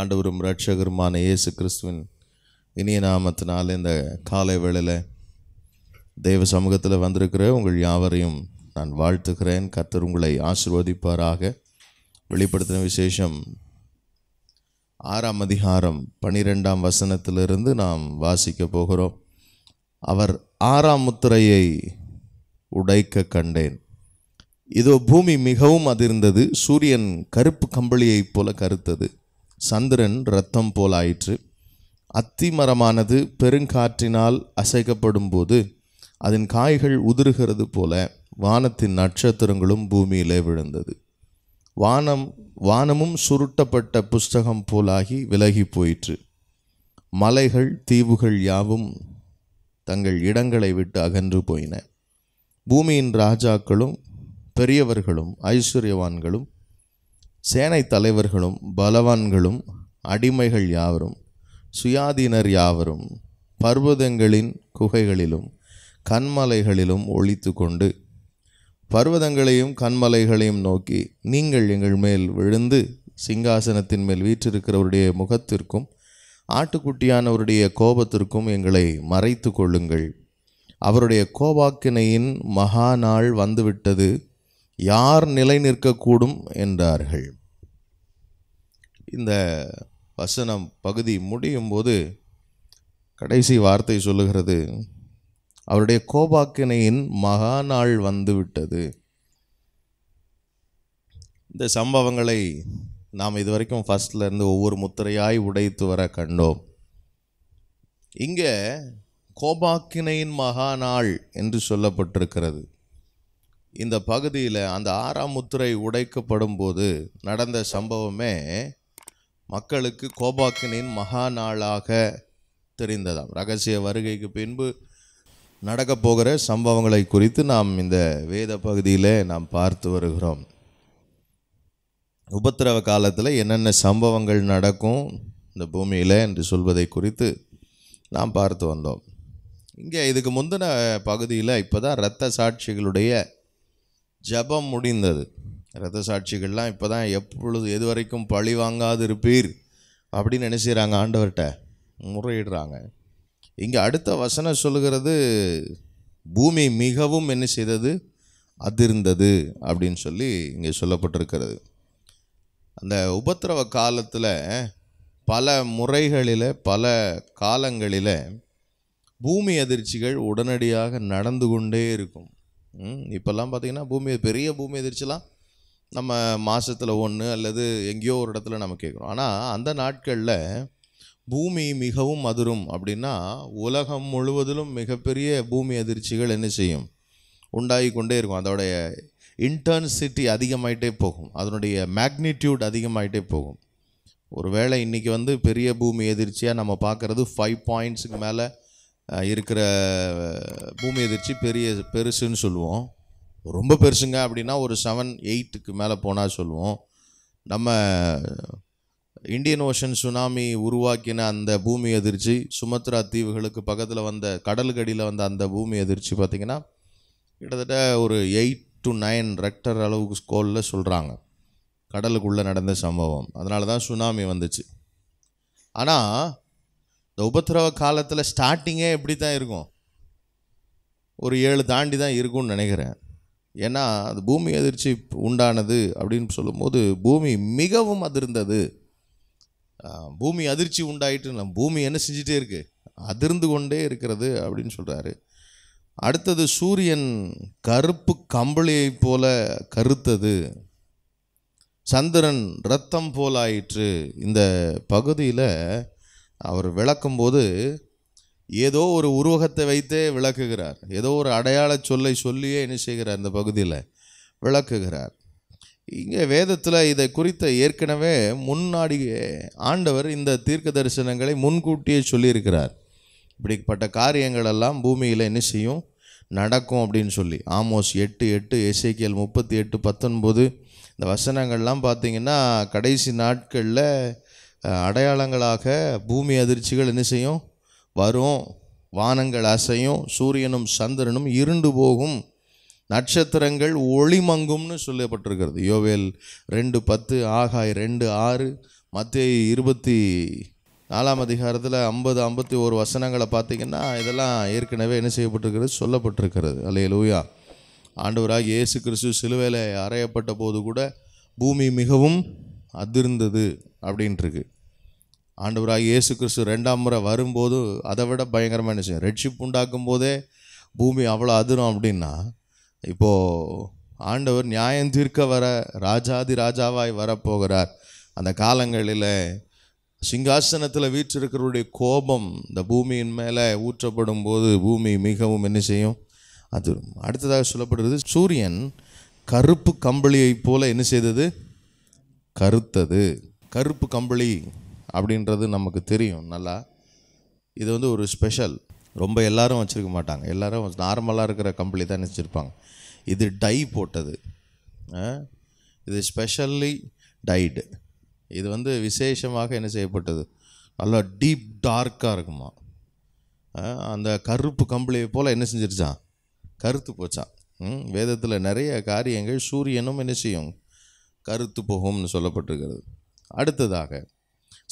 ஆண்டவரும் ரட்சகருமான இயேசு கிறிஸ்துவின் இனிய நாமத்தினால் இந்த காலை வேளையில் தெய்வ சமூகத்தில் வந்திருக்கிற உங்கள் யாவரையும் நான் வாழ்த்துகிறேன் கத்தர் உங்களை ஆசிர்வதிப்பாராக வெளிப்படுத்தின விசேஷம் ஆறாம் அதிகாரம் பனிரெண்டாம் வசனத்திலிருந்து நாம் வாசிக்க போகிறோம் அவர் ஆறாம் முத்திரையை உடைக்க கண்டேன் இதோ பூமி மிகவும் அதிர்ந்தது சூரியன் கருப்பு கம்பளியைப் போல கருத்தது சந்திரன் இரத்தம் போலாயிற்று அத்திமரமானது பெருங்காற்றினால் அசைக்கப்படும் போது அதன் காய்கள் உதிர்கிறது போல வானத்தின் நட்சத்திரங்களும் பூமியிலே விழுந்தது வானம் வானமும் சுருட்டப்பட்ட புஸ்தகம் போலாகி விலகி போயிற்று மலைகள் தீவுகள் யாவும் தங்கள் இடங்களை விட்டு அகன்று போயின பூமியின் ராஜாக்களும் பெரியவர்களும் ஐஸ்வர்யவான்களும் சேனை தலைவர்களும் பலவான்களும் அடிமைகள் யாவரும் சுயாதீனர் யாவரும் பர்வதங்களின் குகைகளிலும் கண்மலைகளிலும் ஒழித்து கொண்டு பர்வதங்களையும் கண்மலைகளையும் நோக்கி நீங்கள் எங்கள் மேல் விழுந்து சிங்காசனத்தின் மேல் வீற்றிருக்கிறவருடைய முகத்திற்கும் ஆட்டுக்குட்டியானவருடைய கோபத்திற்கும் எங்களை மறைத்து கொள்ளுங்கள் அவருடைய கோபாக்கினையின் மகா நாள் வந்துவிட்டது யார் நிலை நிற்கக்கூடும் என்றார்கள் இந்த வசனம் பகுதி முடியும் போது கடைசி வார்த்தை சொல்லுகிறது அவருடைய கோபாக்கினையின் மகா நாள் வந்துவிட்டது இந்த சம்பவங்களை நாம் இதுவரைக்கும் ஃபஸ்ட்லேருந்து ஒவ்வொரு முத்திரையாய் உடைத்து வர கண்டோம் இங்கே கோபாக்கினையின் மகா நாள் என்று சொல்லப்பட்டிருக்கிறது இந்த பகுதியில் அந்த ஆறாம் முத்திரை உடைக்கப்படும் போது நடந்த சம்பவமே மக்களுக்கு கோபாக்கினின் மகா நாளாக தெரிந்ததாம் ரகசிய வருகைக்கு பின்பு நடக்கப் போகிற சம்பவங்களை குறித்து நாம் இந்த வேத பகுதியில் நாம் பார்த்து வருகிறோம் உபத்திரவ காலத்தில் என்னென்ன சம்பவங்கள் நடக்கும் இந்த பூமியில் என்று சொல்வதை குறித்து நாம் பார்த்து வந்தோம் இங்கே இதுக்கு முந்தின பகுதியில் இப்போ தான் இரத்த சாட்சிகளுடைய ஜபம் முடிந்தது ரத்த சாட்சிகள்லாம் இப்போ தான் எப்பொழுது எது வரைக்கும் பழி வாங்காது இருப்பீர் அப்படின்னு நினைச்சிறாங்க ஆண்டவர்கிட்ட முறையிடுறாங்க இங்கே அடுத்த வசனம் சொல்கிறது பூமி மிகவும் என்ன செய்தது அதிர்ந்தது அப்படின்னு சொல்லி இங்கே சொல்லப்பட்டிருக்கிறது அந்த உபத்திரவ காலத்தில் பல முறைகளில் பல காலங்களில் பூமி அதிர்ச்சிகள் உடனடியாக நடந்து கொண்டே இருக்கும் இப்போல்லாம் பார்த்திங்கன்னா பூமி பெரிய பூமி எதிர்ச்சிலாம் நம்ம மாதத்தில் ஒன்று அல்லது எங்கேயோ ஒரு இடத்துல நம்ம கேட்குறோம் ஆனால் அந்த நாட்களில் பூமி மிகவும் அதிரும் அப்படின்னா உலகம் முழுவதிலும் மிகப்பெரிய பூமி அதிர்ச்சிகள் என்ன செய்யும் உண்டாகி கொண்டே இருக்கும் அதோடைய இன்டர்ன்சிட்டி அதிகமாயிட்டே போகும் அதனுடைய மேக்னிடியூட் அதிகமாயிட்டே போகும் ஒரு வேளை இன்றைக்கி வந்து பெரிய பூமி எதிர்ச்சியாக நம்ம பார்க்குறது ஃபைவ் பாயிண்ட்ஸுக்கு மேலே இருக்கிற பூமி எதிர்ச்சி பெரிய பெருசுன்னு சொல்லுவோம் ரொம்ப பெருசுங்க அப்படின்னா ஒரு செவன் எயிட்டுக்கு மேலே போனால் சொல்லுவோம் நம்ம இந்தியன் ஓஷன் சுனாமி உருவாக்கின அந்த பூமி எதிர்ச்சி சுமத்ரா தீவுகளுக்கு பக்கத்தில் வந்த கடலுக்கடியில் வந்த அந்த பூமி எதிர்ச்சி பார்த்திங்கன்னா கிட்டத்தட்ட ஒரு எயிட் டு நைன் ரெக்டர் அளவுக்கு ஸ்கோலில் சொல்கிறாங்க கடலுக்குள்ளே நடந்த சம்பவம் அதனால தான் சுனாமி வந்துச்சு ஆனால் இந்த உபத்திரவ காலத்தில் ஸ்டார்டிங்கே எப்படி தான் இருக்கும் ஒரு ஏழு தாண்டி தான் இருக்கும்னு நினைக்கிறேன் ஏன்னா அது பூமி அதிர்ச்சி உண்டானது அப்படின்னு சொல்லும்போது பூமி மிகவும் அதிர்ந்தது பூமி அதிர்ச்சி உண்டாயிட்டு நம்ம பூமி என்ன செஞ்சிட்டே இருக்குது அதிர்ந்து கொண்டே இருக்கிறது அப்படின்னு சொல்கிறாரு அடுத்தது சூரியன் கருப்பு கம்பளியை போல கருத்தது சந்திரன் ரத்தம் போலாயிற்று இந்த பகுதியில் அவர் விளக்கும்போது ஏதோ ஒரு உருவகத்தை வைத்தே விளக்குகிறார் ஏதோ ஒரு அடையாள சொல்லை சொல்லியே என்ன செய்கிறார் இந்த பகுதியில் விளக்குகிறார் இங்கே வேதத்தில் இதை குறித்த ஏற்கனவே முன்னாடியே ஆண்டவர் இந்த தீர்க்க தரிசனங்களை முன்கூட்டியே சொல்லியிருக்கிறார் இப்படிப்பட்ட காரியங்களெல்லாம் பூமியில் என்ன செய்யும் நடக்கும் அப்படின்னு சொல்லி ஆமோஸ் எட்டு எட்டு எஸ்ஐகேஎல் முப்பத்தி எட்டு பத்தொன்பது இந்த வசனங்கள்லாம் பார்த்திங்கன்னா கடைசி நாட்களில் அடையாளங்களாக பூமி அதிர்ச்சிகள் என்ன செய்யும் வரும் வானங்கள் அசையும் சூரியனும் சந்திரனும் இருண்டு போகும் நட்சத்திரங்கள் ஒளிமங்கும்னு சொல்லப்பட்டிருக்கிறது யோவேல் ரெண்டு பத்து ஆகாய் ரெண்டு ஆறு மத்திய இருபத்தி நாலாம் அதிகாரத்தில் ஐம்பது ஐம்பத்தி ஒரு வசனங்களை பார்த்திங்கன்னா இதெல்லாம் ஏற்கனவே என்ன செய்யப்பட்டிருக்கிறது சொல்லப்பட்டிருக்கிறது அல்லையே லூயா ஆண்டவராக இயேசு கிறிஸ்து சிலுவையில் அறையப்பட்ட போது கூட பூமி மிகவும் அதிர்ந்தது அப்படின்ட்டுருக்கு ஆண்டவராக இயேசு கிறிஸ்து ரெண்டாம் முறை வரும்போது அதை விட பயங்கரமாக என்ன செய்யும் ரெட்ஷிப் உண்டாக்கும் போதே பூமி அவ்வளோ அதிரும் அப்படின்னா இப்போது ஆண்டவர் நியாயம் தீர்க்க வர ராஜாதி ராஜாவாய் வரப்போகிறார் அந்த காலங்களில் சிங்காசனத்தில் வீற்றிருக்கிறவருடைய கோபம் இந்த பூமியின் மேலே ஊற்றப்படும் போது பூமி மிகவும் என்ன செய்யும் அது அடுத்ததாக சொல்லப்படுறது சூரியன் கருப்பு கம்பளியைப் போல் என்ன செய்தது கருத்தது கருப்பு கம்பளி அப்படின்றது நமக்கு தெரியும் நல்லா இது வந்து ஒரு ஸ்பெஷல் ரொம்ப எல்லாரும் வச்சுருக்க மாட்டாங்க எல்லோரும் நார்மலாக இருக்கிற கம்பளி தான் வச்சுருப்பாங்க இது டை போட்டது இது ஸ்பெஷல்லி டைடு இது வந்து விசேஷமாக என்ன செய்யப்பட்டது நல்லா டீப் டார்க்காக இருக்குமா அந்த கருப்பு கம்பளியை போல் என்ன செஞ்சிருச்சான் கருத்து போச்சான் வேதத்தில் நிறைய காரியங்கள் சூரியனும் என்ன செய்யும் கருத்து போகும்னு சொல்லப்பட்டிருக்கிறது அடுத்ததாக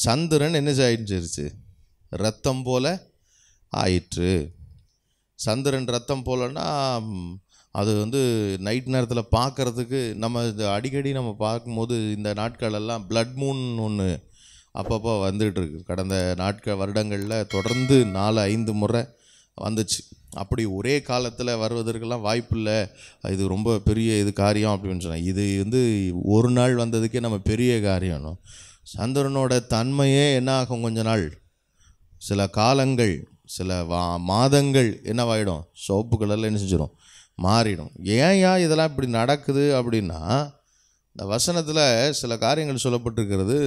சந்திரன் என்ன ஆயிடுச்சிருச்சு ரத்தம் போல ஆயிற்று சந்திரன் ரத்தம் போலன்னா அது வந்து நைட் நேரத்தில் பார்க்குறதுக்கு நம்ம இந்த அடிக்கடி நம்ம பார்க்கும்போது இந்த நாட்களெல்லாம் பிளட் மூன் ஒன்று அப்பப்போ வந்துகிட்ருக்கு கடந்த நாட்கள் வருடங்களில் தொடர்ந்து நாலு ஐந்து முறை வந்துச்சு அப்படி ஒரே காலத்தில் வருவதற்கெல்லாம் வாய்ப்பு இல்லை இது ரொம்ப பெரிய இது காரியம் அப்படின்னு சொன்னேன் இது வந்து ஒரு நாள் வந்ததுக்கே நம்ம பெரிய காரியம் சந்திரனோட தன்மையே என்ன ஆகும் கொஞ்ச நாள் சில காலங்கள் சில வா மாதங்கள் என்னவாயிடும் சோப்பு கலரில் என்ன செஞ்சிடும் மாறிடும் ஏன் ஏன் இதெல்லாம் இப்படி நடக்குது அப்படின்னா இந்த வசனத்தில் சில காரியங்கள் சொல்லப்பட்டிருக்கிறது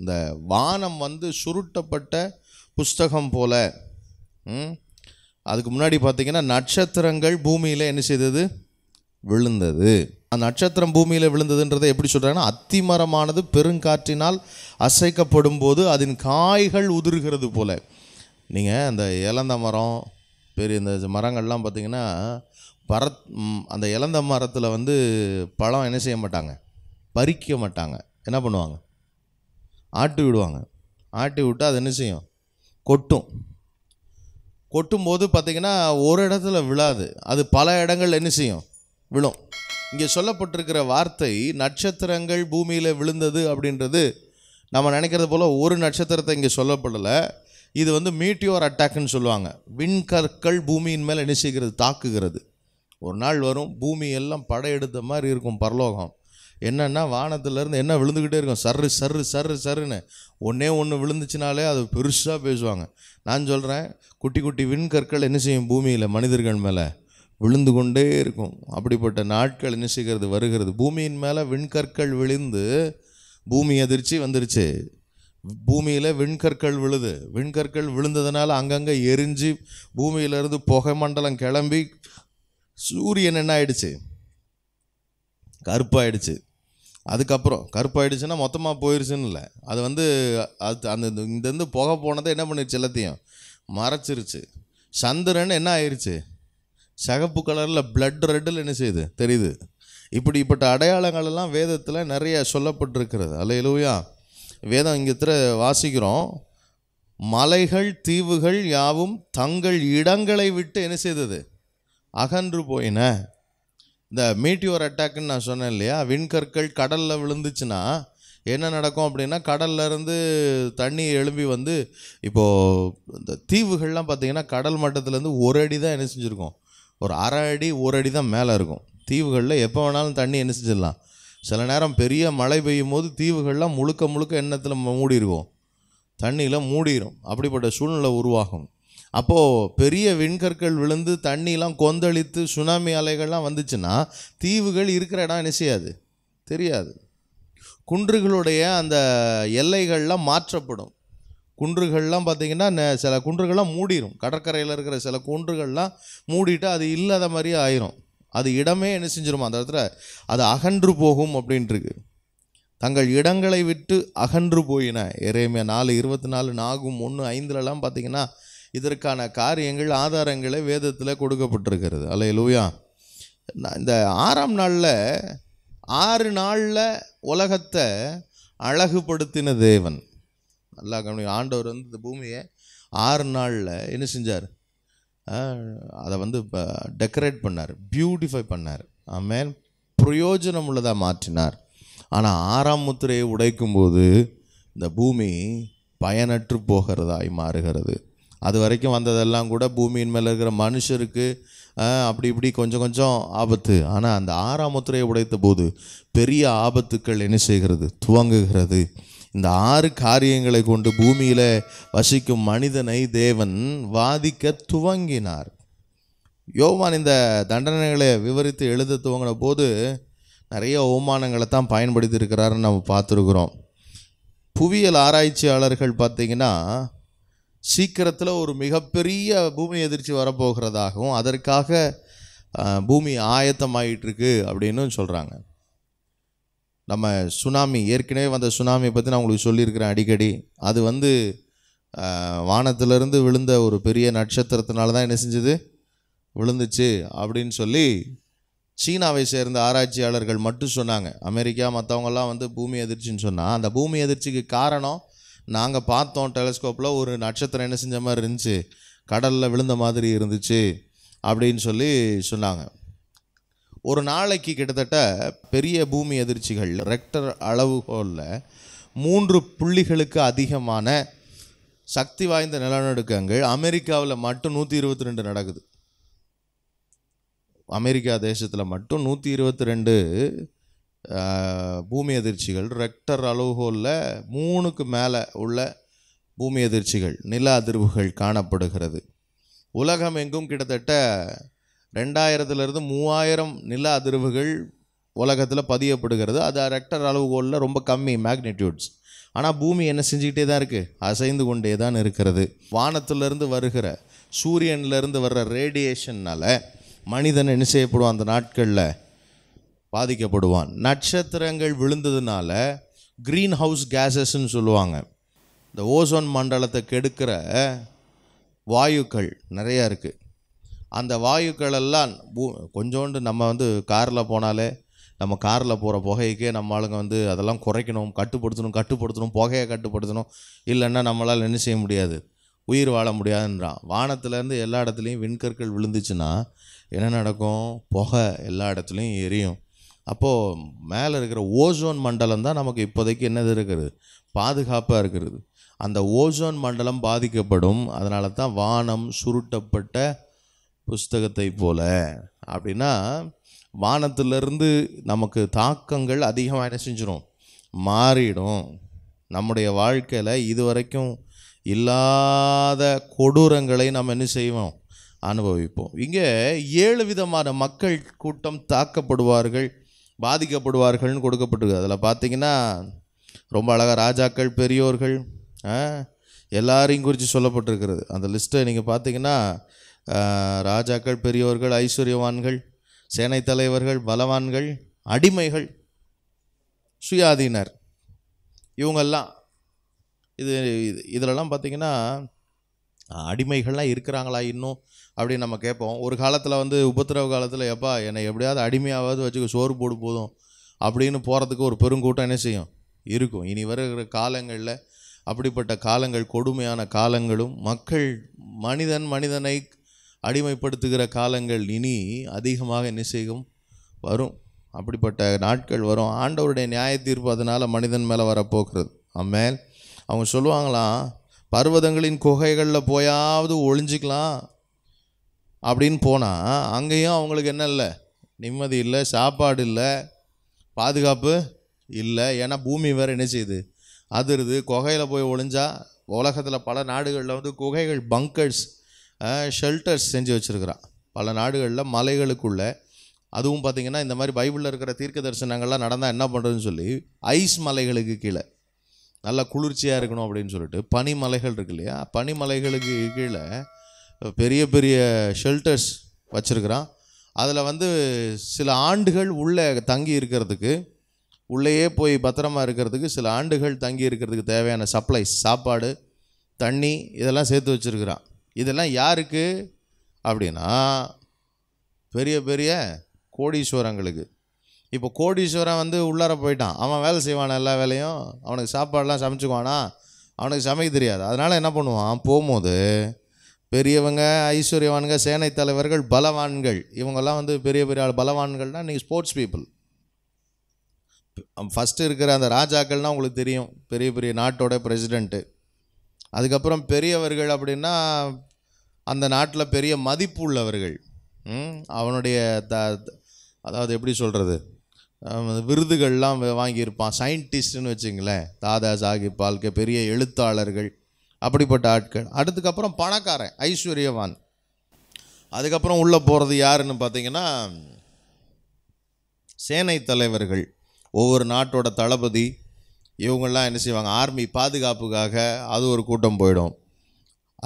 இந்த வானம் வந்து சுருட்டப்பட்ட புஸ்தகம் போல் அதுக்கு முன்னாடி பார்த்திங்கன்னா நட்சத்திரங்கள் பூமியில் என்ன செய்தது விழுந்தது அந்த நட்சத்திரம் பூமியில் விழுந்ததுன்றதை எப்படி சொல்கிறாங்கன்னா அத்திமரமானது பெருங்காற்றினால் அசைக்கப்படும் போது அதன் காய்கள் உதிர்கிறது போல் நீங்கள் அந்த இலந்த மரம் பெரிய இந்த மரங்கள்லாம் பார்த்திங்கன்னா பரத் அந்த இலந்த மரத்தில் வந்து பழம் என்ன செய்ய மாட்டாங்க பறிக்க மாட்டாங்க என்ன பண்ணுவாங்க ஆட்டி விடுவாங்க ஆட்டி விட்டு அது என்ன செய்யும் கொட்டும் கொட்டும்போது பார்த்திங்கன்னா ஒரு இடத்துல விழாது அது பல இடங்கள் என்ன செய்யும் விழும் இங்கே சொல்லப்பட்டிருக்கிற வார்த்தை நட்சத்திரங்கள் பூமியில் விழுந்தது அப்படின்றது நம்ம நினைக்கிறது போல் ஒரு நட்சத்திரத்தை இங்கே சொல்லப்படலை இது வந்து மீட்டியோர் அட்டாக்னு சொல்லுவாங்க விண்கற்கள் பூமியின் மேலே என்ன செய்கிறது தாக்குகிறது ஒரு நாள் வரும் பூமி எல்லாம் படையெடுத்த மாதிரி இருக்கும் பரலோகம் என்னென்னா வானத்துலேருந்து என்ன விழுந்துக்கிட்டே இருக்கும் சர்ரு சர்ரு சர்ரு சருன்னு ஒன்றே ஒன்று விழுந்துச்சுனாலே அது பெருசாக பேசுவாங்க நான் சொல்கிறேன் குட்டி குட்டி விண்கற்கள் என்ன செய்யும் பூமியில் மனிதர்கள் மேலே விழுந்து கொண்டே இருக்கும் அப்படிப்பட்ட நாட்கள் என்ன செய்கிறது வருகிறது பூமியின் மேலே விண்கற்கள் விழுந்து பூமி அதிர்ச்சி வந்துருச்சு பூமியில் விண்கற்கள் விழுது விண்கற்கள் விழுந்ததுனால அங்கங்கே எரிஞ்சு பூமியிலேருந்து புகை மண்டலம் கிளம்பி சூரியன் என்ன ஆயிடுச்சு கருப்பாயிடுச்சு அதுக்கப்புறம் கருப்பாயிடுச்சுன்னா மொத்தமாக போயிடுச்சுன்னு இல்லை அது வந்து அது அந்த இந்த புக போனதை என்ன பண்ணிடுச்சு எல்லாத்தையும் மறைச்சிருச்சு சந்திரன் என்ன ஆயிடுச்சு சகப்பு கலரில் பிளட் ரெட்டில் என்ன செய்யுது தெரியுது இப்படிப்பட்ட அடையாளங்கள் எல்லாம் வேதத்தில் நிறைய சொல்லப்பட்டிருக்கிறது அலையிலுயா வேதம் இங்கே திற வாசிக்கிறோம் மலைகள் தீவுகள் யாவும் தங்கள் இடங்களை விட்டு என்ன செய்தது அகன்று போயின இந்த மீட்டியோர் அட்டாக்குன்னு நான் சொன்னேன் இல்லையா விண்கற்கள் கடலில் விழுந்துச்சுன்னா என்ன நடக்கும் அப்படின்னா கடல்லேருந்து தண்ணி எழும்பி வந்து இப்போது இந்த தீவுகள்லாம் பார்த்திங்கன்னா கடல் மட்டத்துலேருந்து ஒரு அடி தான் என்ன செஞ்சுருக்கும் ஒரு அரை அடி ஒரு அடி தான் மேலே இருக்கும் தீவுகளில் எப்போ வேணாலும் தண்ணி என்ன செஞ்சிடலாம் சில நேரம் பெரிய மழை பெய்யும் போது தீவுகள்லாம் முழுக்க முழுக்க எண்ணத்தில் மூடிடுவோம் தண்ணியில் மூடிடும் அப்படிப்பட்ட சூழ்நிலை உருவாகும் அப்போது பெரிய வெண்கற்கள் விழுந்து தண்ணியெலாம் கொந்தளித்து சுனாமி அலைகள்லாம் வந்துச்சுன்னா தீவுகள் இருக்கிற இடம் என்ன செய்யாது தெரியாது குன்றுகளுடைய அந்த எல்லைகள்லாம் மாற்றப்படும் குன்றுகள்லாம் பார்த்திங்கன்னா சில குன்றுகள்லாம் மூடிடும் கடற்கரையில் இருக்கிற சில குன்றுகள்லாம் மூடிட்டு அது இல்லாத மாதிரியே ஆயிரும் அது இடமே என்ன செஞ்சிருமோ அந்த இடத்துல அது அகன்று போகும் அப்படின்ட்டுருக்கு தங்கள் இடங்களை விட்டு அகன்று போயின எரேமியா நாலு இருபத்தி நாலு நாகும் ஒன்று ஐந்துலலாம் பார்த்திங்கன்னா இதற்கான காரியங்கள் ஆதாரங்களை வேதத்தில் கொடுக்கப்பட்டிருக்கிறது அல்ல லூயா இந்த ஆறாம் நாளில் ஆறு நாளில் உலகத்தை அழகுபடுத்தின தேவன் நல்லா கவனி ஆண்டவர் வந்து இந்த பூமியை ஆறு நாளில் என்ன செஞ்சார் அதை வந்து டெக்கரேட் பண்ணார் பியூட்டிஃபை பண்ணார் ஆமேன் பிரயோஜனம் உள்ளதாக மாற்றினார் ஆனால் ஆறாம் முத்திரையை உடைக்கும்போது இந்த பூமி பயனற்று போகிறதாய் மாறுகிறது அது வரைக்கும் வந்ததெல்லாம் கூட பூமியின் மேலே இருக்கிற மனுஷருக்கு அப்படி இப்படி கொஞ்சம் கொஞ்சம் ஆபத்து ஆனால் அந்த ஆறாம் முத்திரையை உடைத்த போது பெரிய ஆபத்துக்கள் என்ன செய்கிறது துவங்குகிறது இந்த ஆறு காரியங்களை கொண்டு பூமியில் வசிக்கும் மனிதனை தேவன் வாதிக்க துவங்கினார் யோவான் இந்த தண்டனைகளை விவரித்து எழுத துவங்கின போது நிறைய அவமானங்களை தான் பயன்படுத்தியிருக்கிறாருன்னு நம்ம பார்த்துருக்குறோம் புவியியல் ஆராய்ச்சியாளர்கள் பார்த்திங்கன்னா சீக்கிரத்தில் ஒரு மிகப்பெரிய பூமி எதிர்ச்சி வரப்போகிறதாகவும் அதற்காக பூமி ஆயத்தமாயிட்டிருக்கு அப்படின்னு சொல்கிறாங்க நம்ம சுனாமி ஏற்கனவே வந்த சுனாமியை பற்றி நான் உங்களுக்கு சொல்லியிருக்கிறேன் அடிக்கடி அது வந்து வானத்திலிருந்து விழுந்த ஒரு பெரிய நட்சத்திரத்தினால தான் என்ன செஞ்சது விழுந்துச்சு அப்படின்னு சொல்லி சீனாவை சேர்ந்த ஆராய்ச்சியாளர்கள் மட்டும் சொன்னாங்க அமெரிக்கா மற்றவங்கெல்லாம் வந்து பூமி எதிர்ச்சின்னு சொன்னால் அந்த பூமி எதிர்ச்சிக்கு காரணம் நாங்கள் பார்த்தோம் டெலிஸ்கோப்பில் ஒரு நட்சத்திரம் என்ன செஞ்ச மாதிரி இருந்துச்சு கடலில் விழுந்த மாதிரி இருந்துச்சு அப்படின்னு சொல்லி சொன்னாங்க ஒரு நாளைக்கு கிட்டத்தட்ட பெரிய பூமி அதிர்ச்சிகள் ரெக்டர் அளவுகோலில் மூன்று புள்ளிகளுக்கு அதிகமான சக்தி வாய்ந்த நிலநடுக்கங்கள் அமெரிக்காவில் மட்டும் நூற்றி இருபத்தி ரெண்டு நடக்குது அமெரிக்கா தேசத்தில் மட்டும் நூற்றி இருபத்தி ரெண்டு பூமி அதிர்ச்சிகள் ரெக்டர் அளவுகோலில் மூணுக்கு மேலே உள்ள பூமி அதிர்ச்சிகள் நில அதிர்வுகள் காணப்படுகிறது உலகம் எங்கும் கிட்டத்தட்ட ரெண்டாயிரத்துலேருந்து மூவாயிரம் நில அதிர்வுகள் உலகத்தில் பதியப்படுகிறது அது ரெக்டர் அளவுகோலில் ரொம்ப கம்மி மேக்னிடியூட்ஸ் ஆனால் பூமி என்ன செஞ்சுக்கிட்டே தான் இருக்குது அசைந்து கொண்டே தான் இருக்கிறது வானத்திலேருந்து வருகிற சூரியன்லேருந்து வர்ற ரேடியேஷன்னால் மனிதன் என்ன செய்யப்படும் அந்த நாட்களில் பாதிக்கப்படுவான் நட்சத்திரங்கள் விழுந்ததுனால க்ரீன் ஹவுஸ் கேசஸ்ன்னு சொல்லுவாங்க இந்த ஓசோன் மண்டலத்தை கெடுக்கிற வாயுக்கள் நிறையா இருக்குது அந்த வாயுக்கள் எல்லாம் கொஞ்சோண்டு நம்ம வந்து காரில் போனாலே நம்ம காரில் போகிற புகைக்கே நம்ம ஆளுங்க வந்து அதெல்லாம் குறைக்கணும் கட்டுப்படுத்தணும் கட்டுப்படுத்தணும் புகையை கட்டுப்படுத்தணும் இல்லைன்னா நம்மளால் என்ன செய்ய முடியாது உயிர் வாழ முடியாதுன்றான் வானத்துலேருந்து எல்லா இடத்துலையும் விண்கற்கள் விழுந்துச்சுன்னா என்ன நடக்கும் புகை எல்லா இடத்துலையும் எரியும் அப்போது மேலே இருக்கிற ஓசோன் மண்டலம் தான் நமக்கு இப்போதைக்கு என்னது இருக்கிறது பாதுகாப்பாக இருக்கிறது அந்த ஓசோன் மண்டலம் பாதிக்கப்படும் அதனால தான் வானம் சுருட்டப்பட்ட புஸ்தகத்தை போல அப்படின்னா வானத்திலிருந்து நமக்கு தாக்கங்கள் அதிகமாக என்ன செஞ்சிடும் மாறிடும் நம்முடைய வாழ்க்கையில் இதுவரைக்கும் இல்லாத கொடூரங்களை நம்ம என்ன செய்வோம் அனுபவிப்போம் இங்கே ஏழு விதமான மக்கள் கூட்டம் தாக்கப்படுவார்கள் பாதிக்கப்படுவார்கள்னு கொடுக்கப்பட்டிருக்கு அதில் பார்த்திங்கன்னா ரொம்ப அழகாக ராஜாக்கள் பெரியோர்கள் எல்லாரையும் குறித்து சொல்லப்பட்டிருக்கிறது அந்த லிஸ்ட்டை நீங்கள் பார்த்தீங்கன்னா ராஜாக்கள் பெரியோர்கள் ஐஸ்வர்யவான்கள் சேனை தலைவர்கள் பலவான்கள் அடிமைகள் சுயாதீனர் இவங்கெல்லாம் இது இதிலெல்லாம் பார்த்திங்கன்னா அடிமைகள்லாம் இருக்கிறாங்களா இன்னும் அப்படின்னு நம்ம கேட்போம் ஒரு காலத்தில் வந்து உபத்திரவ காலத்தில் எப்பா என்னை எப்படியாவது அடிமையாவது வச்சுக்க சோறு போடு போதும் அப்படின்னு போகிறதுக்கு ஒரு பெருங்கூட்டம் என்ன செய்யும் இருக்கும் இனி வருகிற காலங்களில் அப்படிப்பட்ட காலங்கள் கொடுமையான காலங்களும் மக்கள் மனிதன் மனிதனை அடிமைப்படுத்துகிற காலங்கள் இனி அதிகமாக என்ன செய்யும் வரும் அப்படிப்பட்ட நாட்கள் வரும் ஆண்டவருடைய நியாய தீர்ப்பு அதனால் மனிதன் மேலே வரப்போக்குறது அம்மேல் அவங்க சொல்லுவாங்களாம் பர்வதங்களின் குகைகளில் போயாவது ஒழிஞ்சிக்கலாம் அப்படின்னு போனால் அங்கேயும் அவங்களுக்கு என்ன இல்லை நிம்மதி இல்லை சாப்பாடு இல்லை பாதுகாப்பு இல்லை ஏன்னா பூமி வேறு என்ன செய்யுது அதிருது குகையில் போய் ஒழிஞ்சால் உலகத்தில் பல நாடுகளில் வந்து குகைகள் பங்கர்ஸ் ஷெல்டர்ஸ் செஞ்சு வச்சுருக்குறான் பல நாடுகளில் மலைகளுக்குள்ளே அதுவும் பார்த்திங்கன்னா இந்த மாதிரி பைபிளில் இருக்கிற தீர்க்க தரிசனங்கள்லாம் நடந்தால் என்ன பண்ணுறதுன்னு சொல்லி ஐஸ் மலைகளுக்கு கீழே நல்லா குளிர்ச்சியாக இருக்கணும் அப்படின்னு சொல்லிட்டு பனிமலைகள் இருக்கு இல்லையா பனிமலைகளுக்கு கீழே பெரிய பெரிய ஷெல்டர்ஸ் வச்சுருக்கிறான் அதில் வந்து சில ஆண்டுகள் உள்ளே தங்கி இருக்கிறதுக்கு உள்ளேயே போய் பத்திரமா இருக்கிறதுக்கு சில ஆண்டுகள் தங்கி இருக்கிறதுக்கு தேவையான சப்ளைஸ் சாப்பாடு தண்ணி இதெல்லாம் சேர்த்து வச்சுருக்கிறான் இதெல்லாம் யாருக்கு அப்படின்னா பெரிய பெரிய கோடீஸ்வரங்களுக்கு இப்போ கோடீஸ்வரன் வந்து உள்ளார போயிட்டான் அவன் வேலை செய்வான் எல்லா வேலையும் அவனுக்கு சாப்பாடெலாம் சமைச்சுக்குவானா அவனுக்கு சமைக்க தெரியாது அதனால் என்ன பண்ணுவான் போகும்போது பெரியவங்க ஐஸ்வர்யவான்கள் சேனை தலைவர்கள் பலவான்கள் இவங்கெல்லாம் வந்து பெரிய பெரிய பலவான்கள்னால் இன்றைக்கி ஸ்போர்ட்ஸ் பீப்புள் ஃபஸ்ட்டு இருக்கிற அந்த ராஜாக்கள்னால் உங்களுக்கு தெரியும் பெரிய பெரிய நாட்டோட பிரசிடெண்ட்டு அதுக்கப்புறம் பெரியவர்கள் அப்படின்னா அந்த நாட்டில் பெரிய மதிப்பு உள்ளவர்கள் அவனுடைய த அதாவது எப்படி சொல்கிறது விருதுகள்லாம் வாங்கியிருப்பான் சயின்டிஸ்ட்னு வச்சுங்களேன் தாதா சாஹிப் பால்கே பெரிய எழுத்தாளர்கள் அப்படிப்பட்ட ஆட்கள் அடுத்துக்கப்புறம் பணக்காரன் ஐஸ்வர்யவான் அதுக்கப்புறம் உள்ளே போகிறது யாருன்னு பார்த்தீங்கன்னா சேனை தலைவர்கள் ஒவ்வொரு நாட்டோட தளபதி இவங்கள்லாம் என்ன செய்வாங்க ஆர்மி பாதுகாப்புக்காக அது ஒரு கூட்டம் போயிடும்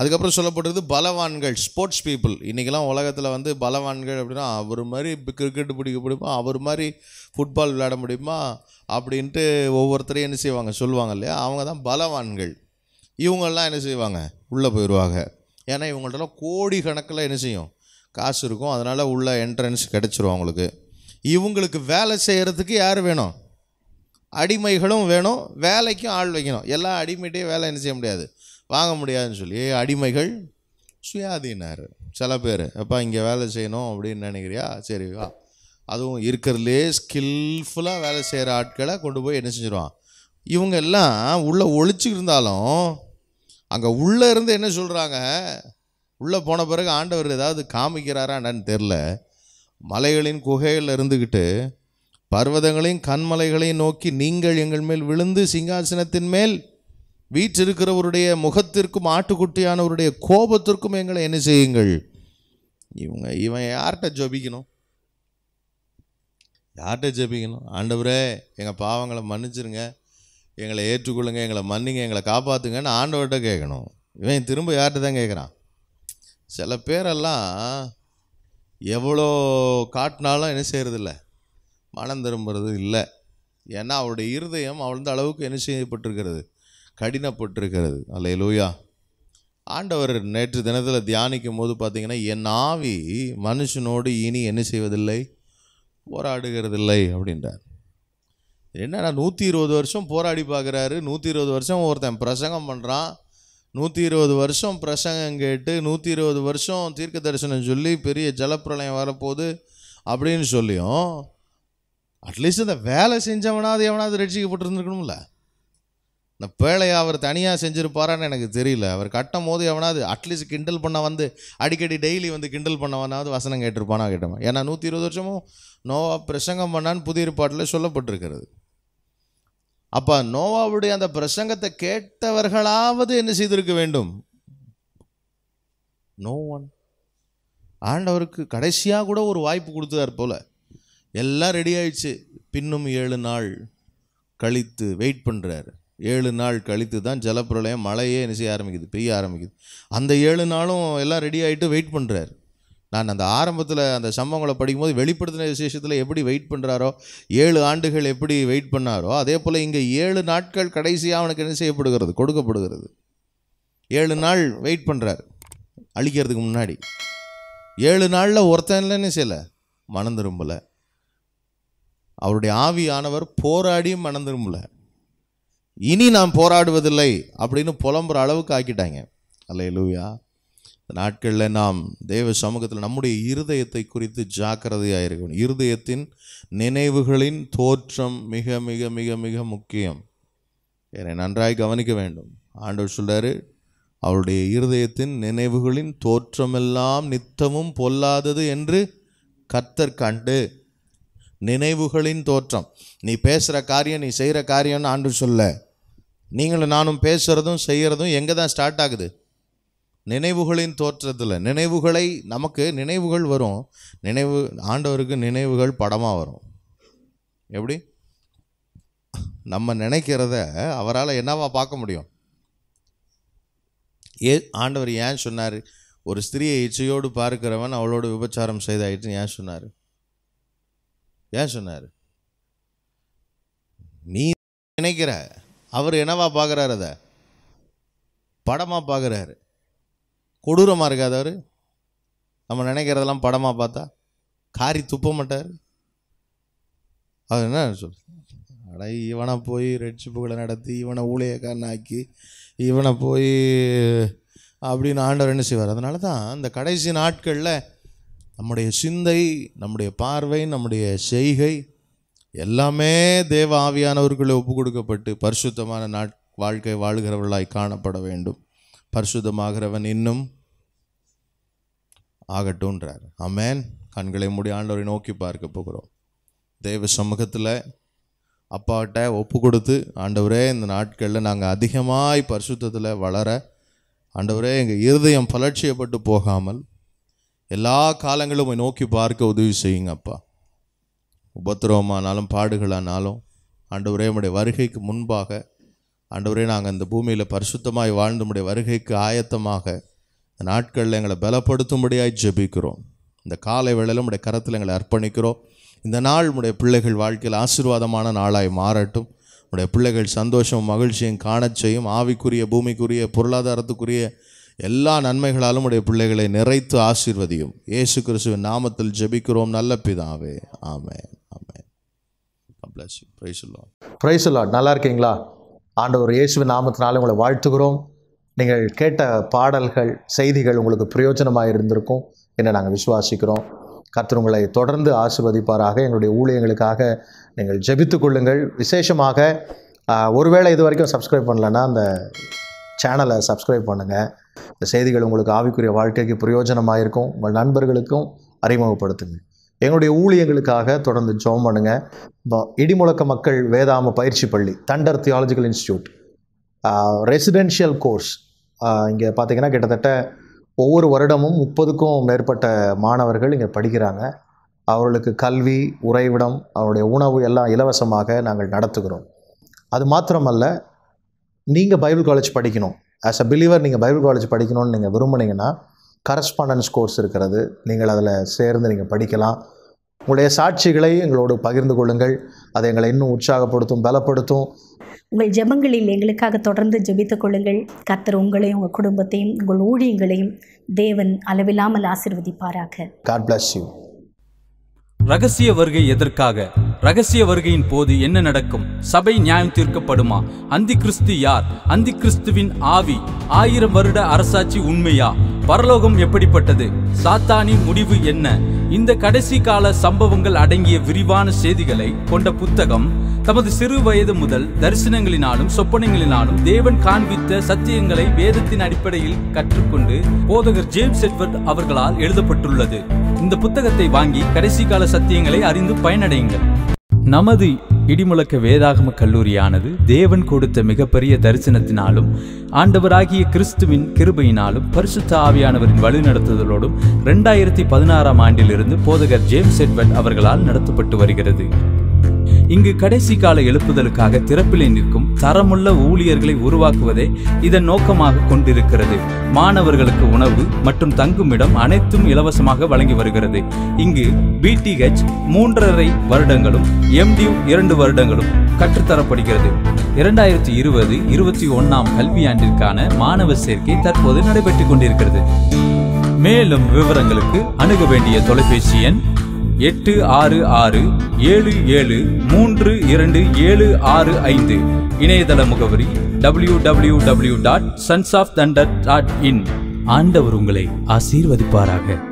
அதுக்கப்புறம் சொல்லப்படுறது பலவான்கள் ஸ்போர்ட்ஸ் பீப்புள் இன்றைக்கெல்லாம் உலகத்தில் வந்து பலவான்கள் அப்படின்னா அவர் மாதிரி கிரிக்கெட் பிடிக்க முடியுமா அவர் மாதிரி ஃபுட்பால் விளையாட முடியுமா அப்படின்ட்டு ஒவ்வொருத்தரையும் என்ன செய்வாங்க சொல்லுவாங்க இல்லையா அவங்க தான் பலவான்கள் இவங்கெல்லாம் என்ன செய்வாங்க உள்ளே போயிடுவாங்க ஏன்னா இவங்கள்ட்டலாம் கோடி கணக்கில் என்ன செய்யும் காசு இருக்கும் அதனால் உள்ள என்ட்ரன்ஸ் கிடச்சிரும் அவங்களுக்கு இவங்களுக்கு வேலை செய்கிறதுக்கு யார் வேணும் அடிமைகளும் வேணும் வேலைக்கும் ஆள் வைக்கணும் எல்லா அடிமையிட்டே வேலை என்ன செய்ய முடியாது வாங்க முடியாதுன்னு சொல்லி அடிமைகள் சுயாதீனார் சில பேர் அப்போ இங்கே வேலை செய்யணும் அப்படின்னு நினைக்கிறியா சரி வா அதுவும் இருக்கிறதுலே ஸ்கில்ஃபுல்லாக வேலை செய்கிற ஆட்களை கொண்டு போய் என்ன செஞ்சிருவான் இவங்க எல்லாம் உள்ளே இருந்தாலும் அங்கே உள்ளே இருந்து என்ன சொல்கிறாங்க உள்ளே போன பிறகு ஆண்டவர் ஏதாவது காமிக்கிறாரா என்னன்னு தெரில மலைகளின் குகையில் இருந்துக்கிட்டு பர்வதங்களையும் கண்மலைகளையும் நோக்கி நீங்கள் எங்கள் மேல் விழுந்து சிங்காசனத்தின் மேல் வீற்றிருக்கிறவருடைய முகத்திற்கும் ஆட்டுக்குட்டியானவருடைய கோபத்திற்கும் எங்களை என்ன செய்யுங்கள் இவங்க இவன் யார்கிட்ட ஜபிக்கணும் யார்கிட்ட ஜபிக்கணும் ஆண்டவரே எங்கள் பாவங்களை மன்னிச்சிருங்க எங்களை ஏற்றுக்கொள்ளுங்க எங்களை மன்னிங்க எங்களை காப்பாற்றுங்கன்னு ஆண்டவர்கிட்ட கேட்கணும் இவன் திரும்ப யார்கிட்ட தான் கேட்குறான் சில பேரெல்லாம் எவ்வளோ காட்டினாலும் என்ன செய்கிறதில்ல மனம் திரும்புறது இல்லை ஏன்னா அவருடைய இருதயம் அவளந்த அளவுக்கு என்ன செய்யப்பட்டிருக்கிறது கடினப்பட்டிருக்கிறது அல்ல லூயா ஆண்டவர் நேற்று தினத்தில் தியானிக்கும் போது பார்த்திங்கன்னா என் ஆவி மனுஷனோடு இனி என்ன செய்வதில்லை போராடுகிறதில்லை அப்படின்றார் என்னடா நூற்றி இருபது வருஷம் போராடி பார்க்குறாரு நூற்றி இருபது வருஷம் ஒருத்தன் பிரசங்கம் பண்ணுறான் நூற்றி இருபது வருஷம் பிரசங்கம் கேட்டு நூற்றி இருபது வருஷம் தீர்க்க தரிசனம் சொல்லி பெரிய ஜலப்பிரளயம் வரப்போகுது அப்படின்னு சொல்லியும் அட்லீஸ்ட் இந்த வேலை செஞ்சவனாவது எவனாவது ரட்சிக்கப்பட்டிருந்துருக்கணும்ல இந்த பேழையை அவர் தனியாக செஞ்சுருப்பாரான்னு எனக்கு தெரியல அவர் கட்டும் போது எவனாவது அட்லீஸ்ட் கிண்டல் பண்ண வந்து அடிக்கடி டெய்லி வந்து கிண்டல் பண்ணவனாவது வசனம் கேட்டிருப்பானா கேட்டவன் ஏன்னா நூற்றி இருபது வருஷமும் நோவா பிரசங்கம் பண்ணான்னு புதிய பாட்டில் சொல்லப்பட்டிருக்கிறது அப்போ நோவாவுடைய அந்த பிரசங்கத்தை கேட்டவர்களாவது என்ன செய்திருக்க வேண்டும் நோ ஒன் ஆண்டவருக்கு கடைசியாக கூட ஒரு வாய்ப்பு கொடுத்தார் போல் எல்லாம் ரெடி ஆயிடுச்சு பின்னும் ஏழு நாள் கழித்து வெயிட் பண்ணுறார் ஏழு நாள் கழித்து தான் ஜலப்பிரளயம் மழையே என்ன செய்ய ஆரம்பிக்குது பெய்ய ஆரம்பிக்குது அந்த ஏழு நாளும் எல்லாம் ரெடி ஆகிட்டு வெயிட் பண்ணுறாரு நான் அந்த ஆரம்பத்தில் அந்த சம்பவங்களை படிக்கும்போது வெளிப்படுத்தின விசேஷத்தில் எப்படி வெயிட் பண்ணுறாரோ ஏழு ஆண்டுகள் எப்படி வெயிட் பண்ணாரோ அதே போல் இங்கே ஏழு நாட்கள் கடைசியாக அவனுக்கு என்ன செய்யப்படுகிறது கொடுக்கப்படுகிறது ஏழு நாள் வெயிட் பண்ணுறார் அழிக்கிறதுக்கு முன்னாடி ஏழு நாளில் ஒருத்தன்ல என்ன செய்யலை மனம் திரும்பலை அவருடைய ஆவியானவர் போராடியும் மனம் திரும்பலை இனி நான் போராடுவதில்லை அப்படின்னு புலம்புற அளவுக்கு ஆக்கிட்டாங்க அல்ல லூயா இந்த நாட்களில் நாம் தேவ சமூகத்தில் நம்முடைய இருதயத்தை குறித்து ஜாக்கிரதையாக இருக்கணும் இருதயத்தின் நினைவுகளின் தோற்றம் மிக மிக மிக மிக முக்கியம் என்னை நன்றாய் கவனிக்க வேண்டும் ஆண்டவர் சொல்கிறார் அவருடைய இருதயத்தின் நினைவுகளின் தோற்றமெல்லாம் நித்தமும் பொல்லாதது என்று கர்த்தர் கண்டு நினைவுகளின் தோற்றம் நீ பேசுகிற காரியம் நீ செய்கிற காரியம்னு ஆண்டு சொல்ல நீங்களும் நானும் பேசுகிறதும் செய்கிறதும் எங்கே தான் ஸ்டார்ட் ஆகுது நினைவுகளின் தோற்றத்தில் நினைவுகளை நமக்கு நினைவுகள் வரும் நினைவு ஆண்டவருக்கு நினைவுகள் படமாக வரும் எப்படி நம்ம நினைக்கிறத அவரால் என்னவா பார்க்க முடியும் ஏ ஆண்டவர் ஏன் சொன்னார் ஒரு ஸ்திரீயை இச்சையோடு பார்க்கிறவன் அவளோடு விபச்சாரம் செய்தாயிட்டு ஏன் சொன்னார் ஏன் சொன்னார் நீ நினைக்கிற அவர் என்னவா பார்க்குறாரு அதை படமாக பார்க்குறாரு கொடூரமாக இருக்காது அவர் நம்ம நினைக்கிறதெல்லாம் படமாக பார்த்தா காரி துப்ப மாட்டார் அவர் என்ன சொல் அடா இவனை போய் ரட்சிப்புகளை நடத்தி இவனை ஆக்கி இவனை போய் அப்படின்னு ஆண்டவர் என்ன செய்வார் அதனால தான் இந்த கடைசி நாட்களில் நம்முடைய சிந்தை நம்முடைய பார்வை நம்முடைய செய்கை எல்லாமே தேவ ஆவியானவர்களை ஒப்பு கொடுக்கப்பட்டு பரிசுத்தமான நாட் வாழ்க்கை வாழ்கிறவர்களாய் காணப்பட வேண்டும் பரிசுத்தமாகிறவன் இன்னும் ஆகட்டும்ன்றார் அமேன் கண்களை மூடி ஆண்டவரை நோக்கி பார்க்க போகிறோம் தெய்வ சமூகத்தில் அப்பாவிட்ட ஒப்பு கொடுத்து ஆண்டவரே இந்த நாட்களில் நாங்கள் அதிகமாய் பரிசுத்தத்தில் வளர ஆண்டவரே எங்கள் இருதயம் பலட்சியப்பட்டு போகாமல் எல்லா காலங்களும் நோக்கி பார்க்க உதவி செய்யுங்க அப்பா உபத்திரவமானாலும் பாடுகளானாலும் ஆண்டவரே என்னுடைய வருகைக்கு முன்பாக ஆண்டவரே நாங்கள் இந்த பூமியில் பரிசுத்தமாய் வாழ்ந்து முடிய வருகைக்கு ஆயத்தமாக இந்த நாட்களில் எங்களை பலப்படுத்தும்படியாக ஜெபிக்கிறோம் இந்த காலை வேளையில் உடைய கரத்தில் எங்களை அர்ப்பணிக்கிறோம் இந்த நாள் உடைய பிள்ளைகள் வாழ்க்கையில் ஆசீர்வாதமான நாளாய் மாறட்டும் உடைய பிள்ளைகள் சந்தோஷம் மகிழ்ச்சியும் காண செய்யும் ஆவிக்குரிய பூமிக்குரிய பொருளாதாரத்துக்குரிய எல்லா நன்மைகளாலும் உடைய பிள்ளைகளை நிறைத்து ஆசீர்வதியும் ஏசு கிறிஸ்துவின் நாமத்தில் ஜெபிக்கிறோம் நல்ல பிதாவே ஆமே ஆமே பிரைஸ் பிரைஸ் நல்லா இருக்கீங்களா ஆண்டவர் இயேசு நாமத்தினால உங்களை வாழ்த்துகிறோம் நீங்கள் கேட்ட பாடல்கள் செய்திகள் உங்களுக்கு பிரயோஜனமாக இருந்திருக்கும் என்று நாங்கள் விசுவாசிக்கிறோம் கர்த்தர் உங்களை தொடர்ந்து ஆசிர்வதிப்பாராக எங்களுடைய ஊழியங்களுக்காக நீங்கள் ஜெபித்துக்கொள்ளுங்கள் கொள்ளுங்கள் விசேஷமாக ஒருவேளை இது வரைக்கும் சப்ஸ்கிரைப் பண்ணலன்னா அந்த சேனலை சப்ஸ்கிரைப் பண்ணுங்கள் இந்த செய்திகள் உங்களுக்கு ஆவிக்குரிய வாழ்க்கைக்கு பிரயோஜனமாக இருக்கும் உங்கள் நண்பர்களுக்கும் அறிமுகப்படுத்துங்க எங்களுடைய ஊழியங்களுக்காக தொடர்ந்து ஜோம் பண்ணுங்கள் இடிமுழக்க மக்கள் வேதாம பயிற்சி பள்ளி thunder theological institute residential course இங்கே பார்த்திங்கன்னா கிட்டத்தட்ட ஒவ்வொரு வருடமும் முப்பதுக்கும் மேற்பட்ட மாணவர்கள் இங்கே படிக்கிறாங்க அவர்களுக்கு கல்வி உறைவிடம் அவருடைய உணவு எல்லாம் இலவசமாக நாங்கள் நடத்துகிறோம் அது மாத்திரமல்ல நீங்கள் பைபிள் காலேஜ் படிக்கணும் ஆஸ் அ பிலீவர் நீங்கள் பைபிள் காலேஜ் படிக்கணும்னு நீங்கள் விரும்புனீங்கன்னா கரஸ்பாண்டன்ஸ் கோர்ஸ் இருக்கிறது நீங்கள் அதில் சேர்ந்து நீங்கள் படிக்கலாம் உங்களுடைய சாட்சிகளை எங்களோடு பகிர்ந்து கொள்ளுங்கள் அதை எங்களை இன்னும் உற்சாகப்படுத்தும் பலப்படுத்தும் உங்கள் ஜெபங்களில் எங்களுக்காக தொடர்ந்து ஜெபித்து கொள்ளுங்கள் கத்தர் உங்களையும் உங்கள் குடும்பத்தையும் உங்கள் ஊழியங்களையும் தேவன் அளவில்லாமல் ஆசிர்வதிப்பாராக காட் பிளஸ் யூ ரகசிய வருகை எதற்காக ரகசிய வருகையின் போது என்ன நடக்கும் சபை நியாயம் தீர்க்கப்படுமா அந்தி கிறிஸ்து யார் அந்தி கிறிஸ்துவின் ஆவி ஆயிரம் வருட அரசாட்சி உண்மையா பரலோகம் எப்படிப்பட்டது சாத்தானின் முடிவு என்ன இந்த கடைசி கால சம்பவங்கள் அடங்கிய விரிவான செய்திகளை கொண்ட புத்தகம் தமது சிறு வயது முதல் தரிசனங்களினாலும் சொப்பனங்களினாலும் தேவன் காண்பித்த சத்தியங்களை வேதத்தின் அடிப்படையில் கற்றுக்கொண்டு போதகர் ஜேம்ஸ் எட்வர்ட் அவர்களால் எழுதப்பட்டுள்ளது இந்த புத்தகத்தை வாங்கி கடைசி கால சத்தியங்களை அறிந்து பயனடையுங்கள் நமது இடிமுழக்க வேதாகம கல்லூரியானது தேவன் கொடுத்த மிகப்பெரிய தரிசனத்தினாலும் ஆண்டவராகிய கிறிஸ்துவின் கிருபையினாலும் பரிசுத்த ஆவியானவரின் வழிநடத்துதலோடும் ரெண்டாயிரத்தி பதினாறாம் ஆண்டிலிருந்து போதகர் ஜேம்ஸ் எட்வர்ட் அவர்களால் நடத்தப்பட்டு வருகிறது இங்கு கடைசி கால எழுப்புதலுக்காக திறப்பிலே நிற்கும் தரமுள்ள ஊழியர்களை உருவாக்குவதே இதன் நோக்கமாக கொண்டிருக்கிறது மாணவர்களுக்கு உணவு மற்றும் தங்குமிடம் அனைத்தும் இலவசமாக வழங்கி வருகிறது இங்கு பிடிஹெச் மூன்றரை வருடங்களும் எம்டியூ இரண்டு வருடங்களும் கற்றுத்தரப்படுகிறது இரண்டாயிரத்தி இருபது இருபத்தி ஒன்னாம் கல்வியாண்டிற்கான மாணவ சேர்க்கை தற்போது நடைபெற்றுக் கொண்டிருக்கிறது மேலும் விவரங்களுக்கு அணுக வேண்டிய தொலைபேசி எண் எட்டு ஆறு ஆறு ஏழு ஏழு மூன்று இரண்டு ஏழு ஆறு ஐந்து இணையதள முகவரி W W W dot sons of thunder dot in ஆண்டவர் உங்களை ஆசீர்வதிப்பாராக